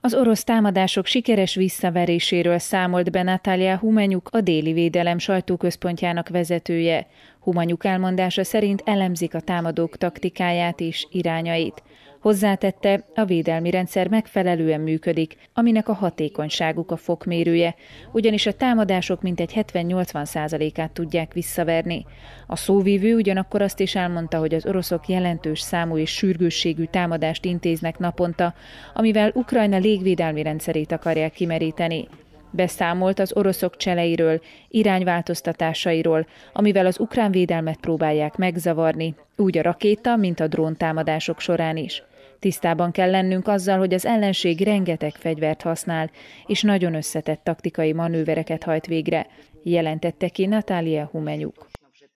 Az orosz támadások sikeres visszaveréséről számolt be Natália Humenyuk, a déli védelem sajtóközpontjának vezetője. Humenyuk elmondása szerint elemzik a támadók taktikáját és irányait. Hozzátette, a védelmi rendszer megfelelően működik, aminek a hatékonyságuk a fokmérője, ugyanis a támadások mintegy 70-80%-át tudják visszaverni. A szóvívő ugyanakkor azt is elmondta, hogy az oroszok jelentős számú és sürgősségű támadást intéznek naponta, amivel Ukrajna légvédelmi rendszerét akarják kimeríteni. Beszámolt az oroszok cseleiről, irányváltoztatásairól, amivel az ukrán védelmet próbálják megzavarni, úgy a rakéta, mint a drón támadások során is. Tisztában kell lennünk azzal, hogy az ellenség rengeteg fegyvert használ, és nagyon összetett taktikai manővereket hajt végre, jelentette ki Natália Humenyuk.